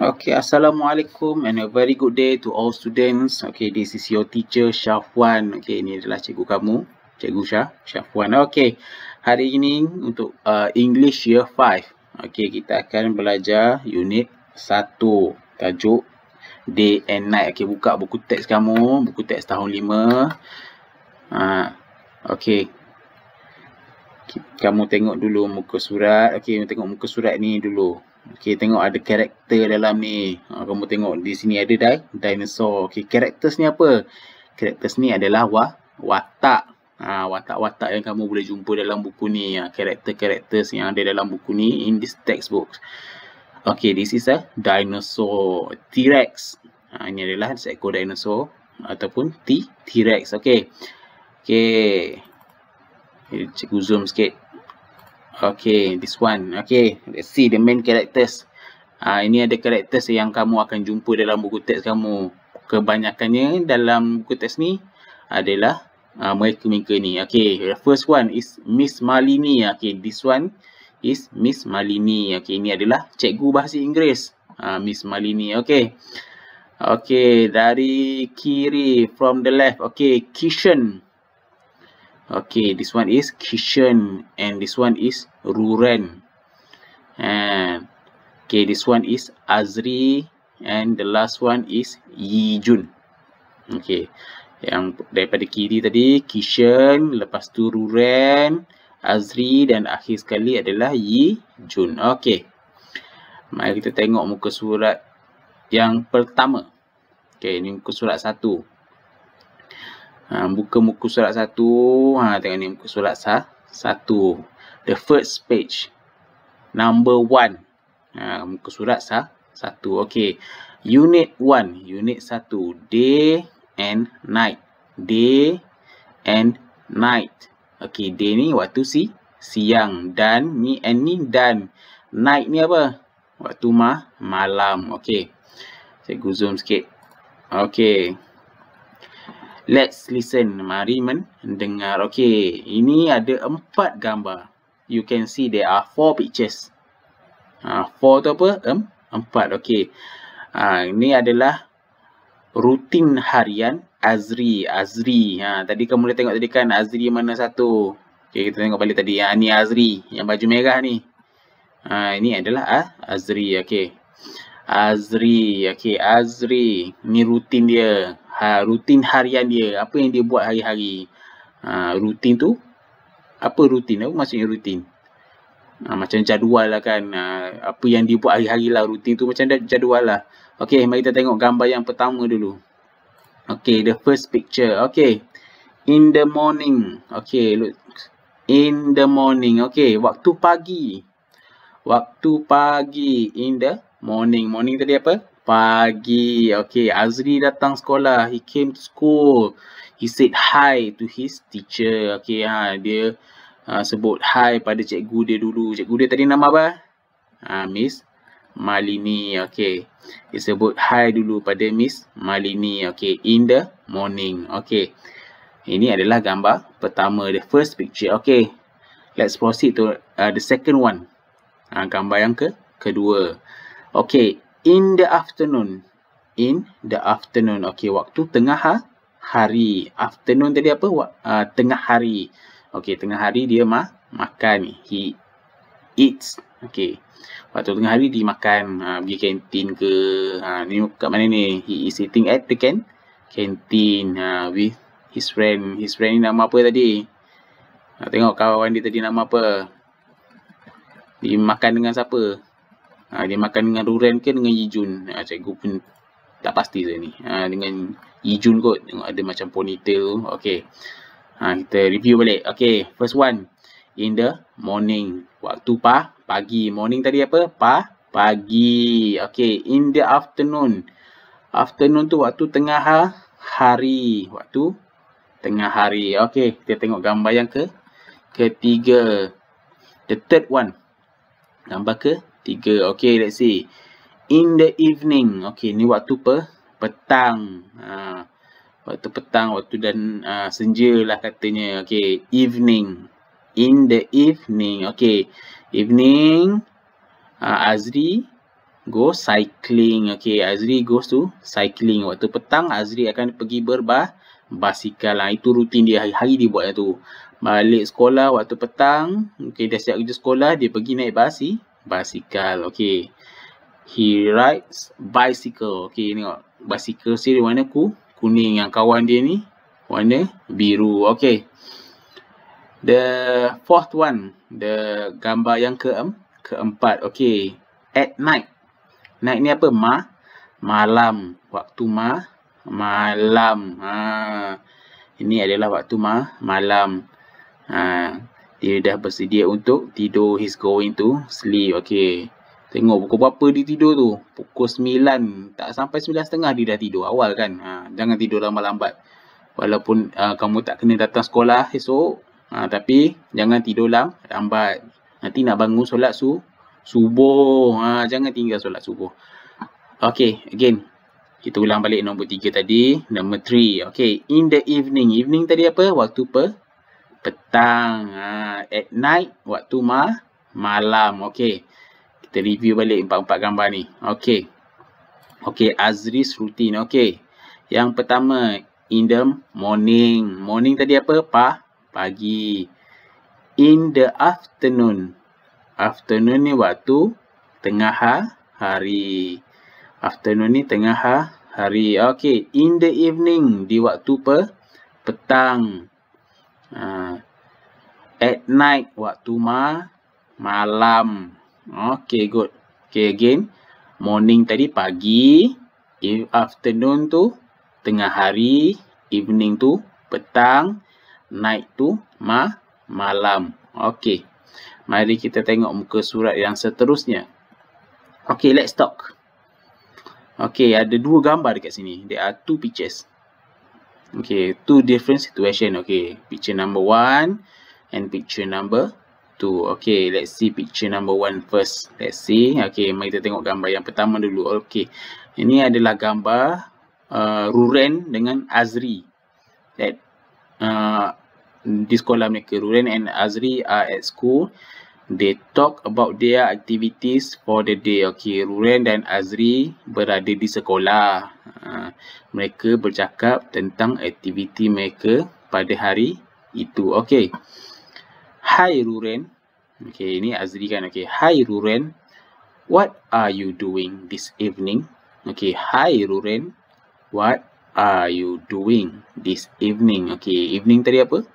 Okay, Assalamualaikum and a very good day to all students. Okay, this is your teacher Syafwan. Okay, ini adalah cikgu kamu, cikgu Syah, Syafwan. Okay, hari ini untuk uh, English Year 5. Okay, kita akan belajar unit 1, tajuk Day and Night. Okay, buka buku teks kamu, buku teks tahun 5. Uh, okay. Kamu tengok dulu muka surat. Okay, kamu tengok muka surat ni dulu. Okey, tengok ada karakter dalam ni. Ha, kamu tengok di sini ada di, dinosaur. Okey, karakter ni apa? Karakter ni adalah wa, watak. Ha, watak-watak yang kamu boleh jumpa dalam buku ni. Ha, karakter-karakter ha, yang ada dalam buku ni in this textbook. Okey, this is a dinosaur. T-Rex. Ha, ini adalah seekor dinosaur. Ataupun T-Rex. Okey. Okey. Cikgu zoom sikit. Okay, this one. Okay, let's see the main characters. Ah, uh, Ini ada characters yang kamu akan jumpa dalam buku teks kamu. Kebanyakannya dalam buku teks ni adalah uh, mereka-mereka ni. Okay, first one is Miss Malini. Okay, this one is Miss Malini. Okay, ini adalah cikgu bahasa Inggeris. Uh, Miss Malini. Okay. Okay, dari kiri, from the left. Okay, Kishan. Kishan. Okay, this one is Kishan and this one is Ruren. Eh, and okay, this one is Azri and the last one is Yijun. Okay, yang daripada kiri tadi Kishan, lepas tu Ruren, Azri dan akhir sekali adalah Yijun. Okay, mari kita tengok muka surat yang pertama. Okay, ini muka surat satu. Ha, buka muka surat satu. Ha, tengok ni muka surat sa satu. The first page. Number one. Ha, muka surat sa satu. Okay. Unit one. Unit satu. Day and night. Day and night. Okay. Day ni waktu si siang. Dan ni and ni dan. Night ni apa? Waktu mah malam. Okay. Saya guzum sikit. Okay. Let's listen. Mari men dengar. Okey, ini ada empat gambar. You can see there are four pictures. Ha, four tu apa? Um, empat. Okey. Ha, ini adalah rutin harian Azri. Azri. Ha, tadi kamu boleh tengok tadi kan Azri mana satu. Okay, kita tengok balik tadi. Ha, Azri yang baju merah ni. Ha, ini adalah ha, Azri. Okay, Azri. Okay, Azri. Ini rutin dia ha, rutin harian dia apa yang dia buat hari-hari ha, rutin tu apa rutin apa maksudnya rutin ha, macam jadual lah kan ha, apa yang dia buat hari-hari lah rutin tu macam jadual lah ok mari kita tengok gambar yang pertama dulu ok the first picture ok in the morning ok look in the morning ok waktu pagi waktu pagi in the morning morning tadi apa pagi. Okay, Azri datang sekolah. He came to school. He said hi to his teacher. Okay, ha, dia uh, sebut hi pada cikgu dia dulu. Cikgu dia tadi nama apa? Ha, Miss Malini. Okay, dia sebut hi dulu pada Miss Malini. Okay, in the morning. Okay, ini adalah gambar pertama. The first picture. Okay, let's proceed to uh, the second one. Ha, gambar yang ke kedua. Okay, in the afternoon. In the afternoon. Okey, waktu tengah ha? hari. Afternoon tadi apa? Wa uh, ah, tengah hari. Okey, tengah hari dia ma makan. He eats. Okey. Waktu tengah hari dia makan. Ha, pergi kantin ke. Ha, ni kat mana ni? He is sitting at the can kantin. Ha, with his friend. His friend ni nama apa tadi? Ha, tengok kawan dia tadi nama apa. Dia makan dengan Siapa? Ha, dia makan dengan Ruren ke dengan ijun. Ha, cikgu pun tak pasti saya ni. Ha, dengan ijun kot. Tengok ada macam ponytail. Okay. Ha, kita review balik. Okay. First one. In the morning. Waktu pa? Pagi. Morning tadi apa? Pa? Pagi. Okay. In the afternoon. Afternoon tu waktu tengah ha? hari. Waktu tengah hari. Okay. Kita tengok gambar yang ke? Ketiga. The third one. Gambar ke? Tiga. Okay, let's see. In the evening. Okay, ni waktu pe? Petang. Uh, waktu petang, waktu dan uh, senja lah katanya. Okay, evening. In the evening. Okay, evening. Uh, Azri go cycling. Okay, Azri goes to cycling. Waktu petang, Azri akan pergi berbah basikal. Lah. Itu rutin dia. Hari-hari dia buat tu. Balik sekolah waktu petang. Okay, dah siap kerja sekolah. Dia pergi naik basi basikal. Okay. He rides bicycle. Okay, tengok. Basikal si warna ku, kuning. Yang kawan dia ni warna biru. Okay. The fourth one. The gambar yang ke keempat. Okay. At night. Night ni apa? Ma. Malam. Waktu ma. Malam. Ha. Ini adalah waktu ma. Malam. Ha. Dia dah bersedia untuk tidur. He's going to sleep. Okay. Tengok pukul berapa dia tidur tu. Pukul 9. Tak sampai 9.30 dia dah tidur awal kan. Ha, jangan tidur lama lambat Walaupun uh, kamu tak kena datang sekolah esok. Ha, tapi jangan tidur lama. lambat. Nanti nak bangun solat su subuh. Ha, jangan tinggal solat subuh. Okay. Again. Kita ulang balik nombor tiga tadi. Nombor 3. Okay. In the evening. Evening tadi apa? Waktu per petang, uh, at night, waktu ma malam. Okey. Kita review balik empat-empat gambar ni. Okey. Okey, Azris routine. Okey. Yang pertama, in the morning. Morning tadi apa? Pa? Pagi. In the afternoon. Afternoon ni waktu tengah ha-, hari. Afternoon ni tengah ha-, hari. Okey. In the evening. Di waktu pe Petang. Uh, at night waktu ma malam. Okay, good. Okay, again. Morning tadi pagi. Afternoon tu tengah hari. Evening tu petang. Night tu ma malam. Okay. Mari kita tengok muka surat yang seterusnya. Okay, let's talk. Okay, ada dua gambar dekat sini. There are two pictures. Okay, two different situation. Okay, picture number one and picture number two. Okay, let's see picture number one first. Let's see. Okay, mari kita tengok gambar yang pertama dulu. Okay, ini adalah gambar uh, Ruren dengan Azri. That, uh, di sekolah mereka, Ruren and Azri are at school. They talk about their activities for the day. Okay, Ruren dan Azri berada di sekolah. Ha, mereka bercakap tentang aktiviti mereka pada hari itu. Okey. Hi Ruren. Okey, ini Azri kan. Okey. Hi Ruren. What are you doing this evening? Okey. Hi Ruren. What are you doing this evening? Okey. Evening tadi apa?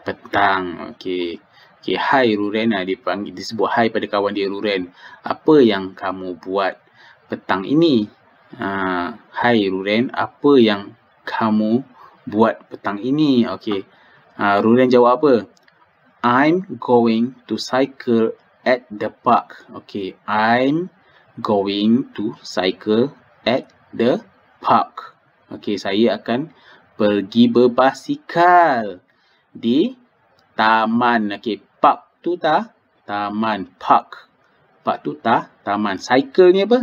Petang. Okey. Okey. Hi Ruren. Ha, dia panggil. Dia sebut hi pada kawan dia Ruren. Apa yang kamu buat petang ini? uh, Hai Ruren, apa yang kamu buat petang ini? Okay, uh, Ruren jawab apa? I'm going to cycle at the park. Okay, I'm going to cycle at the park. Okay, saya akan pergi berbasikal di taman. Okay, park tu tak? Taman, park. Park tu tak? Taman. Cycle ni apa?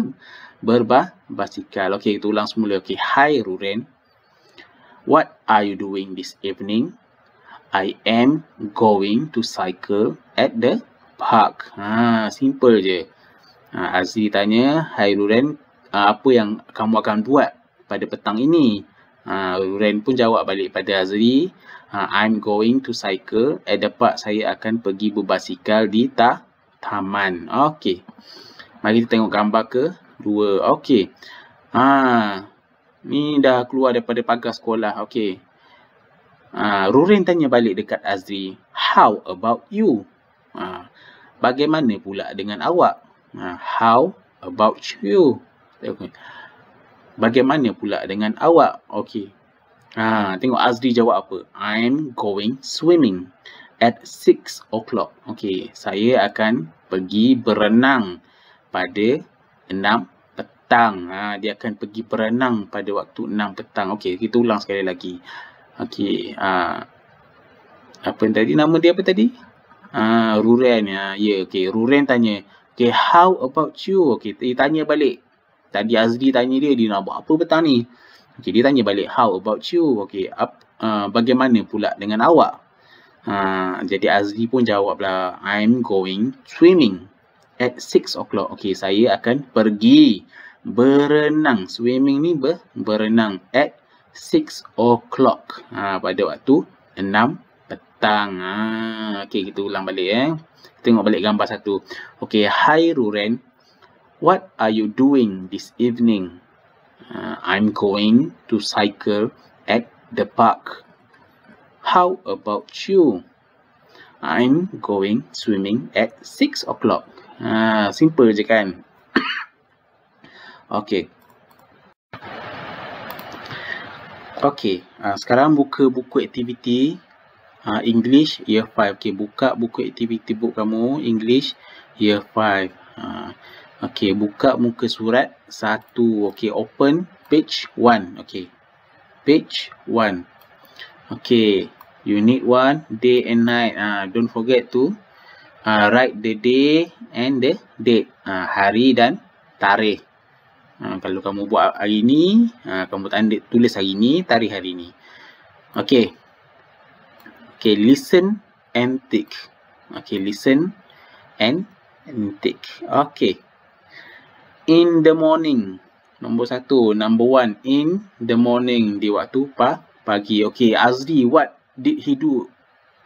berbah basikal. Okey, kita ulang semula. Okey, hi Ruren. What are you doing this evening? I am going to cycle at the park. Ha, simple je. Ha, Azri tanya, hi Ruren, ah, apa yang kamu akan buat pada petang ini? Ha, Ruren pun jawab balik pada Azri, ha, I'm going to cycle at the park. Saya akan pergi berbasikal di ta taman. Okey. Mari kita tengok gambar ke dua. Okey. Ha. Ni dah keluar daripada pagar sekolah. Okey. Ha. Rurin tanya balik dekat Azri. How about you? Ha. Bagaimana pula dengan awak? Ha. How about you? Okay. Bagaimana pula dengan awak? Okey. Ha. Tengok Azri jawab apa. I'm going swimming at 6 o'clock. Okey. Saya akan pergi berenang pada 6 petang. Ha, dia akan pergi berenang pada waktu 6 petang. Okey, kita ulang sekali lagi. Okey. Ha, apa yang tadi? Nama dia apa tadi? Ha, Ruren. Ha, ya, yeah, okey. Ruren tanya. Okey, how about you? Okey, dia tanya balik. Tadi Azri tanya dia, dia nak buat apa petang ni? Okey, dia tanya balik. How about you? Okey, uh, bagaimana pula dengan awak? Ha, jadi Azri pun jawablah. I'm going swimming. At 6 o'clock. Okey, saya akan pergi berenang. Swimming ni ber, berenang at 6 o'clock. Ha, pada waktu 6 petang. Ha, Okey, kita ulang balik. Eh. Tengok balik gambar satu. Okay, hi Ruren. What are you doing this evening? Uh, I'm going to cycle at the park. How about you? I'm going swimming at 6 o'clock. Uh, simple je kan? Okey. Okey, uh, sekarang buka buku aktiviti uh, English Year 5. Okey, buka buku aktiviti buku kamu English Year 5. Uh, ah, Okey, buka muka surat 1. Okey, open page 1. Okey. Page 1. Okey, Unit need one day and night. Uh, don't forget to uh, write the day and the date. Uh, hari dan tarikh. Ha, kalau kamu buat hari ni, ha, kamu tanda tulis hari ni, tarikh hari ni. Okay. Okay, listen and tick. Okay, listen and, and tick. Okey. In the morning. Nombor satu. Number one. In the morning. Di waktu pa, pagi. Okay, Azri, what did he do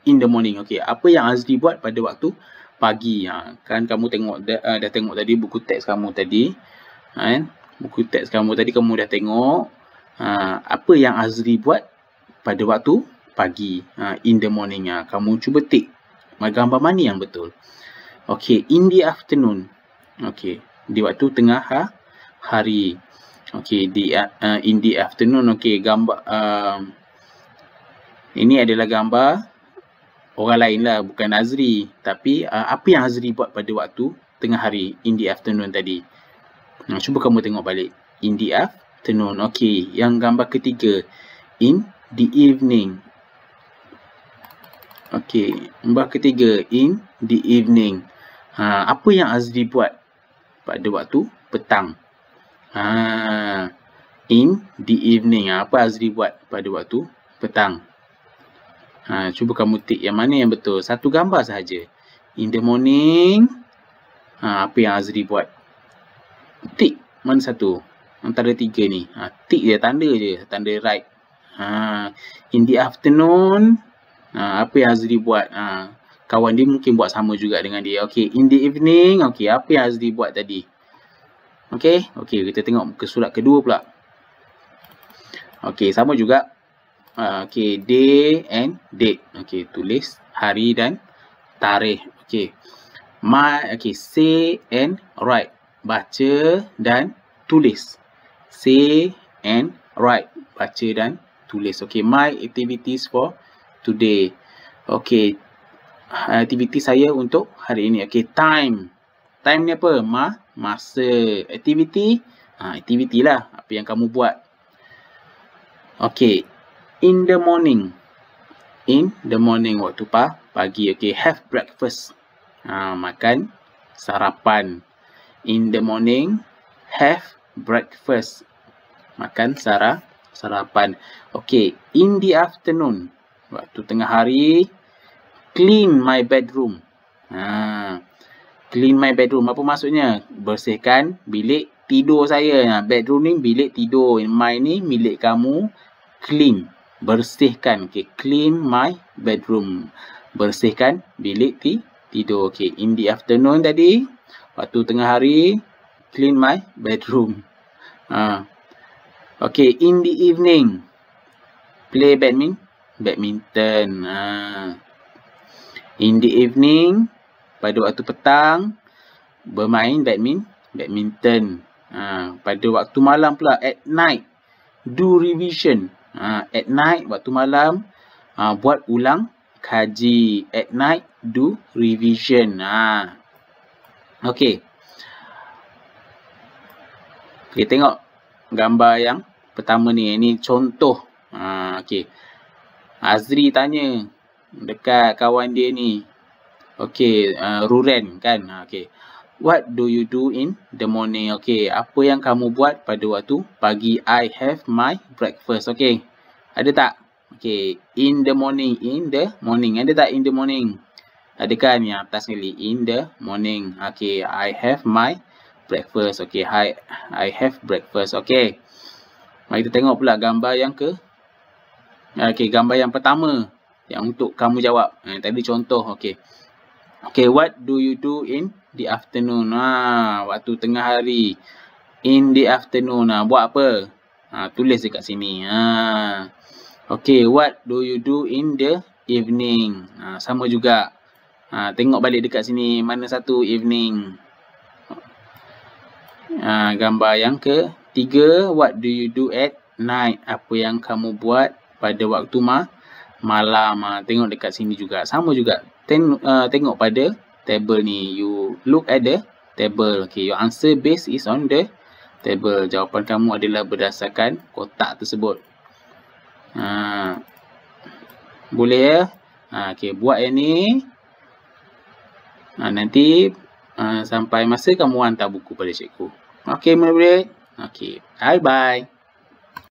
in the morning? Okay, apa yang Azri buat pada waktu pagi? Ha? Kan kamu tengok, dah, dah tengok tadi buku teks kamu tadi. Ha, kan? buku teks kamu tadi kamu dah tengok uh, apa yang Azri buat pada waktu pagi uh, in the morning uh, kamu cuba tik gambar mana yang betul okey in the afternoon okey di waktu tengah ha, hari okey di uh, in the afternoon okey gambar uh, ini adalah gambar orang lain lah bukan Azri tapi uh, apa yang Azri buat pada waktu tengah hari in the afternoon tadi Nah, cuba kamu tengok balik. In the afternoon. Okey. Yang gambar ketiga. In the evening. Okey. Gambar ketiga. In the evening. Ha, apa yang Azri buat pada waktu petang? Ha, in the evening. Ha, apa Azri buat pada waktu petang? Ha, cuba kamu tik yang mana yang betul. Satu gambar sahaja. In the morning. Ha, apa yang Azri buat? tick mana satu antara tiga ni ha, tick dia tanda je tanda right ha, in the afternoon ha, apa yang Azri buat ha, kawan dia mungkin buat sama juga dengan dia ok in the evening ok apa yang Azri buat tadi ok ok kita tengok ke surat kedua pula ok sama juga Uh, okay, day and date. Okay, tulis hari dan tarikh. Okay, my okay say and write baca dan tulis. Say and write. Baca dan tulis. Okay, my activities for today. Okay, aktiviti saya untuk hari ini. Okay, time. Time ni apa? Ma masa. Aktiviti? Ha, aktiviti lah. Apa yang kamu buat. Okay, in the morning. In the morning, waktu pa, pagi. Okay, have breakfast. Ha, makan sarapan in the morning have breakfast makan sarah, sarapan Okay, in the afternoon waktu tengah hari clean my bedroom ha clean my bedroom apa maksudnya bersihkan bilik tidur saya ha bedroom ni bilik tidur my ni milik kamu clean bersihkan okey clean my bedroom bersihkan bilik ti tidur Okay, in the afternoon tadi Waktu tengah hari, clean my bedroom. Ha. Okay, in the evening, play badminton. Badminton. Ha. In the evening, pada waktu petang, bermain badminton. Badminton. Ha. Pada waktu malam pula, at night, do revision. Ha. At night, waktu malam, ha, buat ulang kaji. At night, do revision. Haa. Okey. Kita tengok gambar yang pertama ni. Ini contoh. Ha, Okey. Azri tanya dekat kawan dia ni. Okey. Uh, Ruren kan. Ha, okey. What do you do in the morning? Okey. Apa yang kamu buat pada waktu pagi? I have my breakfast. Okey. Ada tak? Okey. In the morning. In the morning. Ada tak in the morning? Adakah ni atas ni in the morning? Okay, I have my breakfast. Okay, hi. I have breakfast. Okay. Mari kita tengok pula gambar yang ke. Okay, gambar yang pertama. Yang untuk kamu jawab. Eh, tadi contoh. Okay. Okay, what do you do in the afternoon? Ah, waktu tengah hari. In the afternoon. Ah, buat apa? Ah, tulis dekat sini. Ah. Okay, what do you do in the evening? Ah, sama juga. Ha, tengok balik dekat sini mana satu evening. Ha, gambar yang ke tiga, what do you do at night? Apa yang kamu buat pada waktu ma malam? Ha, tengok dekat sini juga. Sama juga. Ten, uh, tengok pada table ni. You look at the table. Okay, your answer base is on the table. Jawapan kamu adalah berdasarkan kotak tersebut. Ha, boleh ya? Ha, okay, buat yang ni. Ha, nanti uh, sampai masa kamu hantar buku pada cikgu. Okey, my friend. Okey, bye-bye.